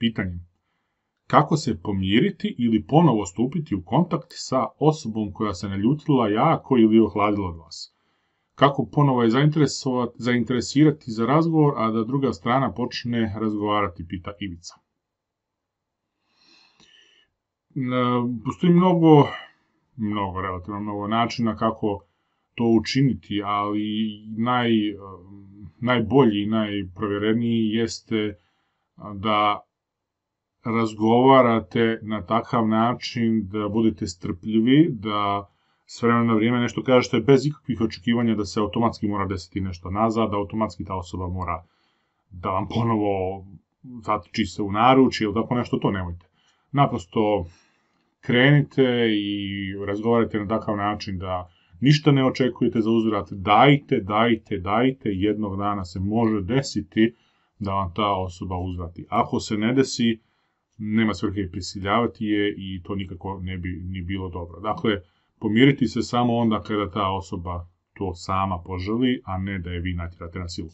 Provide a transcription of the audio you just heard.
Pitanjem. Kako se pomiriti ili ponovo stupiti u kontakt sa osobom koja se naljutila jako ili ohladila od vas? Kako ponovo je zainteresirati za razgovor, a da druga strana počne razgovarati, pita Ivica. Postoji mnogo, mnogo, relativno mnogo načina kako to učiniti, ali naj, um, najbolji i najprovjereniji jeste da razgovarate na takav način da budete strpljivi, da s vremena na vrijeme nešto kažete bez ikakvih očekivanja da se automatski mora desiti nešto nazad, da automatski ta osoba mora da vam ponovo zatiči se u naruči ili tako nešto, to nemojte. Naprosto krenite i razgovarajte na takav način da ništa ne očekujete za uzvrat, dajte, dajte, dajte, jednog dana se može desiti da vam ta osoba uzvrati. Ako se ne desi, nema svrhe prisiljavati je i to nikako ne bi ni bilo dobro. Dakle, pomiriti se samo onda kada ta osoba to sama poželi, a ne da je vi natjerate na silu.